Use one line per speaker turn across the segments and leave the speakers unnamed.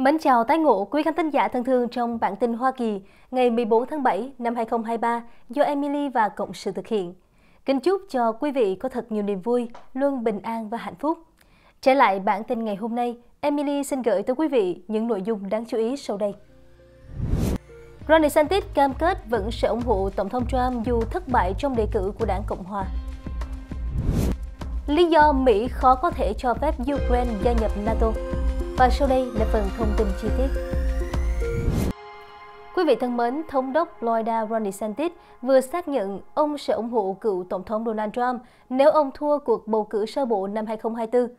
Mến chào tái ngộ quý khán thính giả thân thương trong bản tin Hoa Kỳ ngày 14 tháng 7 năm 2023 do Emily và Cộng sự thực hiện. Kính chúc cho quý vị có thật nhiều niềm vui, luôn bình an và hạnh phúc. Trở lại bản tin ngày hôm nay, Emily xin gửi tới quý vị những nội dung đáng chú ý sau đây. Ron DeSantis cam kết vẫn sẽ ủng hộ Tổng thống Trump dù thất bại trong đề cử của đảng Cộng hòa. Lý do Mỹ khó có thể cho phép Ukraine gia nhập NATO. Và sau đây là phần thông tin chi tiết. Quý vị thân mến, Thống đốc Florida Ron DeSantis vừa xác nhận ông sẽ ủng hộ cựu Tổng thống Donald Trump nếu ông thua cuộc bầu cử sơ bộ năm 2024.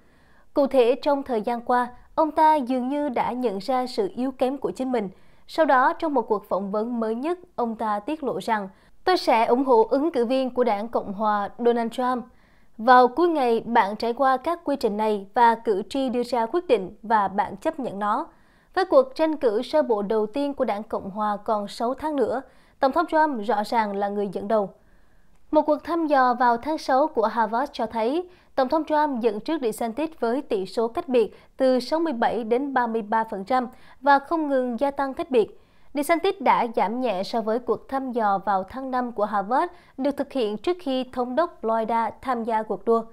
Cụ thể, trong thời gian qua, ông ta dường như đã nhận ra sự yếu kém của chính mình. Sau đó, trong một cuộc phỏng vấn mới nhất, ông ta tiết lộ rằng Tôi sẽ ủng hộ ứng cử viên của đảng Cộng hòa Donald Trump. Vào cuối ngày, bạn trải qua các quy trình này và cử tri đưa ra quyết định và bạn chấp nhận nó. Với cuộc tranh cử sơ bộ đầu tiên của đảng Cộng Hòa còn 6 tháng nữa, Tổng thống Trump rõ ràng là người dẫn đầu. Một cuộc thăm dò vào tháng 6 của Harvard cho thấy Tổng thống Trump dẫn trước DeSantis với tỷ số cách biệt từ 67 đến 33% và không ngừng gia tăng cách biệt. DeSantis đã giảm nhẹ so với cuộc thăm dò vào tháng 5 của Harvard được thực hiện trước khi thống đốc Florida tham gia cuộc đua.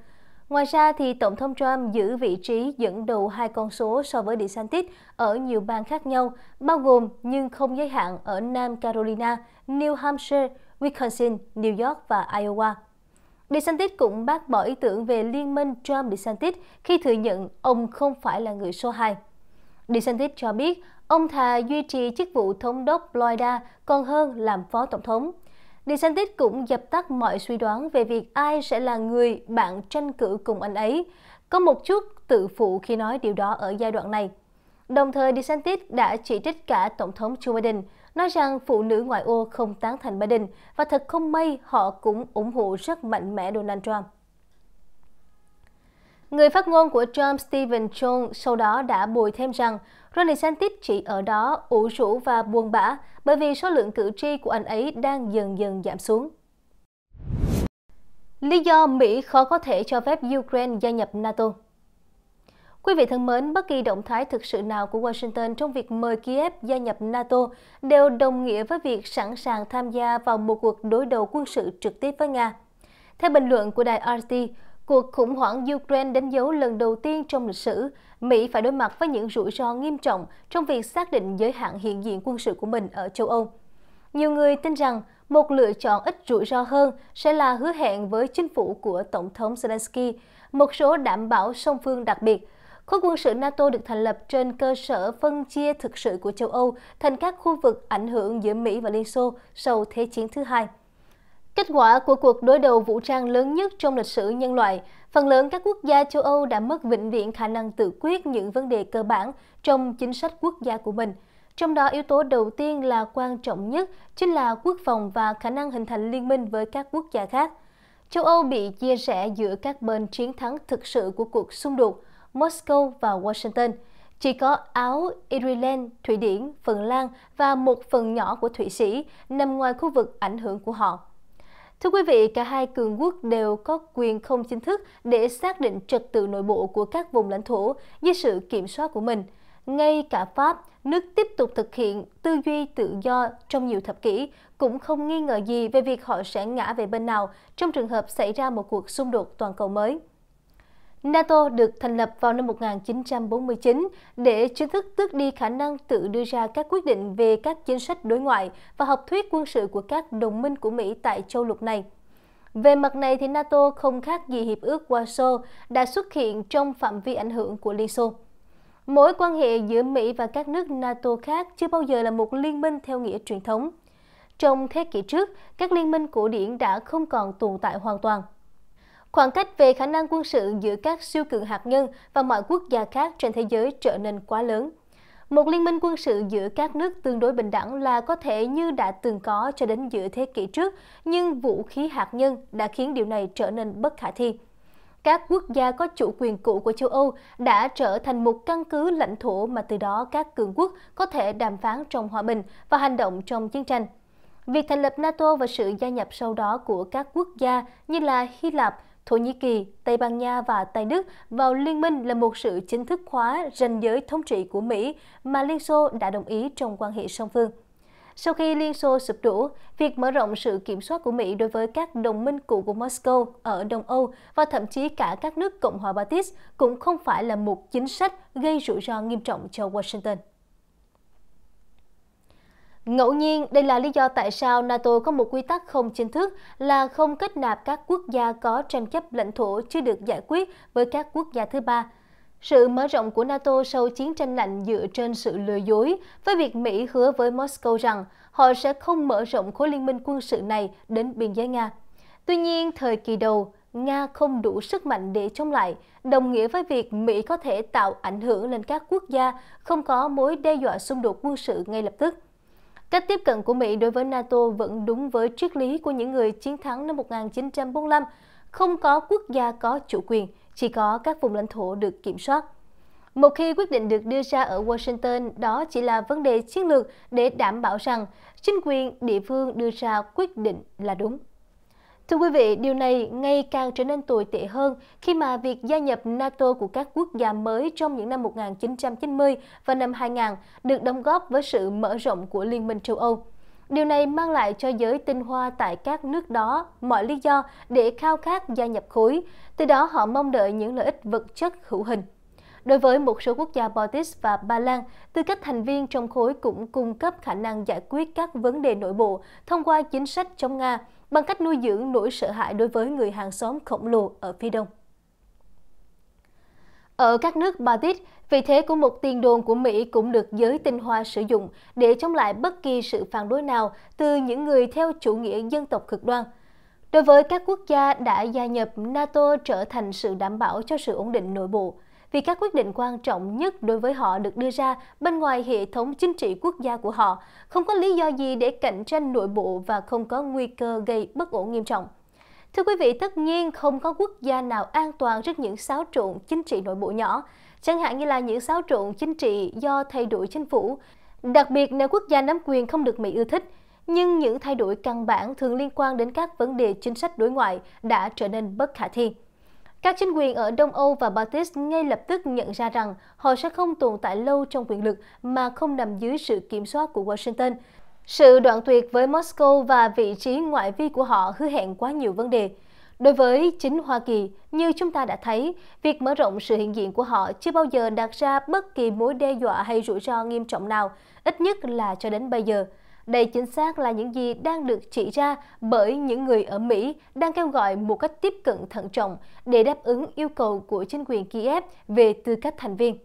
Ngoài ra, thì Tổng thống Trump giữ vị trí dẫn đầu hai con số so với DeSantis ở nhiều bang khác nhau, bao gồm nhưng không giới hạn ở Nam Carolina, New Hampshire, Wisconsin, New York và Iowa. DeSantis cũng bác bỏ ý tưởng về liên minh Trump-DeSantis khi thừa nhận ông không phải là người số 2. DeSantis cho biết Ông thà duy trì chức vụ thống đốc Florida còn hơn làm phó tổng thống. DeSantis cũng dập tắt mọi suy đoán về việc ai sẽ là người bạn tranh cử cùng anh ấy. Có một chút tự phụ khi nói điều đó ở giai đoạn này. Đồng thời, DeSantis đã chỉ trích cả Tổng thống Joe Biden, nói rằng phụ nữ ngoại ô không tán thành Biden và thật không may họ cũng ủng hộ rất mạnh mẽ Donald Trump. Người phát ngôn của Trump Stephen Chung sau đó đã bồi thêm rằng Ron DeSantis chỉ ở đó ủ rũ và buồn bã bởi vì số lượng cử tri của anh ấy đang dần dần giảm xuống. Lý do Mỹ khó có thể cho phép Ukraine gia nhập NATO Quý vị thân mến, bất kỳ động thái thực sự nào của Washington trong việc mời Kiev gia nhập NATO đều đồng nghĩa với việc sẵn sàng tham gia vào một cuộc đối đầu quân sự trực tiếp với Nga. Theo bình luận của đài RT, Cuộc khủng hoảng Ukraine đánh dấu lần đầu tiên trong lịch sử, Mỹ phải đối mặt với những rủi ro nghiêm trọng trong việc xác định giới hạn hiện diện quân sự của mình ở châu Âu. Nhiều người tin rằng một lựa chọn ít rủi ro hơn sẽ là hứa hẹn với chính phủ của Tổng thống Zelensky một số đảm bảo song phương đặc biệt. Khối quân sự NATO được thành lập trên cơ sở phân chia thực sự của châu Âu thành các khu vực ảnh hưởng giữa Mỹ và Liên Xô sau Thế chiến thứ hai. Kết quả của cuộc đối đầu vũ trang lớn nhất trong lịch sử nhân loại, phần lớn các quốc gia châu Âu đã mất vĩnh viễn khả năng tự quyết những vấn đề cơ bản trong chính sách quốc gia của mình. Trong đó, yếu tố đầu tiên là quan trọng nhất chính là quốc phòng và khả năng hình thành liên minh với các quốc gia khác. Châu Âu bị chia rẽ giữa các bên chiến thắng thực sự của cuộc xung đột Moscow và Washington. Chỉ có Áo, Ireland, Thụy Điển, Phần Lan và một phần nhỏ của Thụy Sĩ nằm ngoài khu vực ảnh hưởng của họ. Thưa quý vị, cả hai cường quốc đều có quyền không chính thức để xác định trật tự nội bộ của các vùng lãnh thổ dưới sự kiểm soát của mình. Ngay cả Pháp, nước tiếp tục thực hiện tư duy tự do trong nhiều thập kỷ, cũng không nghi ngờ gì về việc họ sẽ ngã về bên nào trong trường hợp xảy ra một cuộc xung đột toàn cầu mới. NATO được thành lập vào năm 1949 để chính thức tước đi khả năng tự đưa ra các quyết định về các chính sách đối ngoại và học thuyết quân sự của các đồng minh của Mỹ tại châu lục này. Về mặt này thì NATO không khác gì hiệp ước Warsaw đã xuất hiện trong phạm vi ảnh hưởng của Liên Xô. Mối quan hệ giữa Mỹ và các nước NATO khác chưa bao giờ là một liên minh theo nghĩa truyền thống. Trong thế kỷ trước, các liên minh cổ điển đã không còn tồn tại hoàn toàn. Khoảng cách về khả năng quân sự giữa các siêu cường hạt nhân và mọi quốc gia khác trên thế giới trở nên quá lớn. Một liên minh quân sự giữa các nước tương đối bình đẳng là có thể như đã từng có cho đến giữa thế kỷ trước, nhưng vũ khí hạt nhân đã khiến điều này trở nên bất khả thi. Các quốc gia có chủ quyền cũ của châu Âu đã trở thành một căn cứ lãnh thổ mà từ đó các cường quốc có thể đàm phán trong hòa bình và hành động trong chiến tranh. Việc thành lập NATO và sự gia nhập sau đó của các quốc gia như là Hy Lạp, Thổ Nhĩ Kỳ, Tây Ban Nha và Tây Đức vào liên minh là một sự chính thức hóa ranh giới thống trị của Mỹ mà Liên Xô đã đồng ý trong quan hệ song phương. Sau khi Liên Xô sụp đổ, việc mở rộng sự kiểm soát của Mỹ đối với các đồng minh cũ của Moscow ở Đông Âu và thậm chí cả các nước Cộng hòa Baltic cũng không phải là một chính sách gây rủi ro nghiêm trọng cho Washington. Ngẫu nhiên, đây là lý do tại sao NATO có một quy tắc không chính thức là không kết nạp các quốc gia có tranh chấp lãnh thổ chưa được giải quyết với các quốc gia thứ ba. Sự mở rộng của NATO sau chiến tranh lạnh dựa trên sự lừa dối, với việc Mỹ hứa với Moscow rằng họ sẽ không mở rộng khối liên minh quân sự này đến biên giới Nga. Tuy nhiên, thời kỳ đầu, Nga không đủ sức mạnh để chống lại, đồng nghĩa với việc Mỹ có thể tạo ảnh hưởng lên các quốc gia không có mối đe dọa xung đột quân sự ngay lập tức. Cách tiếp cận của Mỹ đối với NATO vẫn đúng với triết lý của những người chiến thắng năm 1945, không có quốc gia có chủ quyền, chỉ có các vùng lãnh thổ được kiểm soát. Một khi quyết định được đưa ra ở Washington, đó chỉ là vấn đề chiến lược để đảm bảo rằng chính quyền địa phương đưa ra quyết định là đúng. Thưa quý vị, điều này ngày càng trở nên tồi tệ hơn khi mà việc gia nhập NATO của các quốc gia mới trong những năm 1990 và năm 2000 được đóng góp với sự mở rộng của Liên minh châu Âu. Điều này mang lại cho giới tinh hoa tại các nước đó mọi lý do để khao khát gia nhập khối, từ đó họ mong đợi những lợi ích vật chất hữu hình. Đối với một số quốc gia Baltic và Ba Lan, tư cách thành viên trong khối cũng cung cấp khả năng giải quyết các vấn đề nội bộ thông qua chính sách chống Nga – bằng cách nuôi dưỡng nỗi sợ hãi đối với người hàng xóm khổng lồ ở phía đông. Ở các nước Baltic, vị thế của một tiền đồn của Mỹ cũng được giới tinh hoa sử dụng để chống lại bất kỳ sự phản đối nào từ những người theo chủ nghĩa dân tộc cực đoan. Đối với các quốc gia đã gia nhập, NATO trở thành sự đảm bảo cho sự ổn định nội bộ – vì các quyết định quan trọng nhất đối với họ được đưa ra bên ngoài hệ thống chính trị quốc gia của họ, không có lý do gì để cạnh tranh nội bộ và không có nguy cơ gây bất ổn nghiêm trọng. Thưa quý vị, tất nhiên không có quốc gia nào an toàn trước những xáo trộn chính trị nội bộ nhỏ, chẳng hạn như là những xáo trộn chính trị do thay đổi chính phủ, đặc biệt nếu quốc gia nắm quyền không được Mỹ ưa thích. Nhưng những thay đổi căn bản thường liên quan đến các vấn đề chính sách đối ngoại đã trở nên bất khả thi. Các chính quyền ở Đông Âu và Baltic ngay lập tức nhận ra rằng họ sẽ không tồn tại lâu trong quyền lực mà không nằm dưới sự kiểm soát của Washington. Sự đoạn tuyệt với Moscow và vị trí ngoại vi của họ hứa hẹn quá nhiều vấn đề. Đối với chính Hoa Kỳ, như chúng ta đã thấy, việc mở rộng sự hiện diện của họ chưa bao giờ đặt ra bất kỳ mối đe dọa hay rủi ro nghiêm trọng nào, ít nhất là cho đến bây giờ. Đây chính xác là những gì đang được chỉ ra bởi những người ở Mỹ đang kêu gọi một cách tiếp cận thận trọng để đáp ứng yêu cầu của chính quyền Kiev về tư cách thành viên.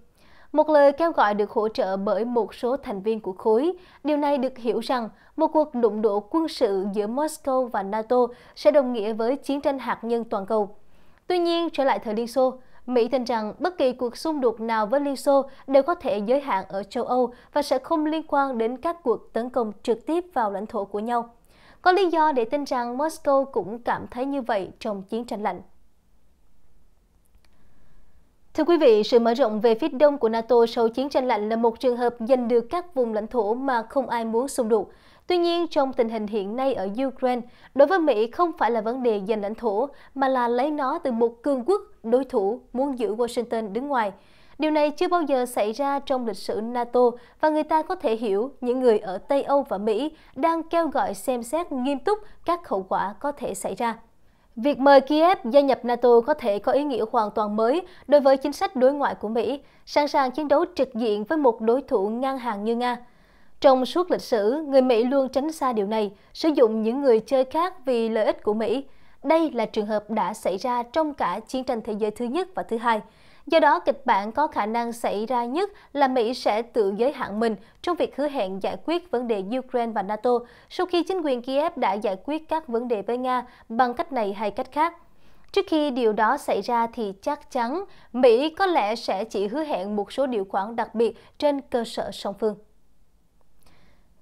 Một lời kêu gọi được hỗ trợ bởi một số thành viên của khối. Điều này được hiểu rằng một cuộc đụng độ quân sự giữa Moscow và NATO sẽ đồng nghĩa với chiến tranh hạt nhân toàn cầu. Tuy nhiên, trở lại thời Liên Xô, Mỹ tin rằng bất kỳ cuộc xung đột nào với Liên Xô đều có thể giới hạn ở châu Âu và sẽ không liên quan đến các cuộc tấn công trực tiếp vào lãnh thổ của nhau. Có lý do để tin rằng Moscow cũng cảm thấy như vậy trong chiến tranh lạnh. Thưa quý vị, sự mở rộng về phía đông của NATO sau chiến tranh lạnh là một trường hợp giành được các vùng lãnh thổ mà không ai muốn xung đột. Tuy nhiên, trong tình hình hiện nay ở Ukraine, đối với Mỹ không phải là vấn đề giành lãnh thổ, mà là lấy nó từ một cường quốc đối thủ muốn giữ Washington đứng ngoài. Điều này chưa bao giờ xảy ra trong lịch sử NATO và người ta có thể hiểu những người ở Tây Âu và Mỹ đang kêu gọi xem xét nghiêm túc các hậu quả có thể xảy ra. Việc mời Kiev gia nhập NATO có thể có ý nghĩa hoàn toàn mới đối với chính sách đối ngoại của Mỹ, sẵn sàng chiến đấu trực diện với một đối thủ ngang hàng như Nga. Trong suốt lịch sử, người Mỹ luôn tránh xa điều này, sử dụng những người chơi khác vì lợi ích của Mỹ. Đây là trường hợp đã xảy ra trong cả chiến tranh thế giới thứ nhất và thứ hai. Do đó, kịch bản có khả năng xảy ra nhất là Mỹ sẽ tự giới hạn mình trong việc hứa hẹn giải quyết vấn đề Ukraine và NATO sau khi chính quyền Kiev đã giải quyết các vấn đề với Nga bằng cách này hay cách khác. Trước khi điều đó xảy ra thì chắc chắn Mỹ có lẽ sẽ chỉ hứa hẹn một số điều khoản đặc biệt trên cơ sở song phương.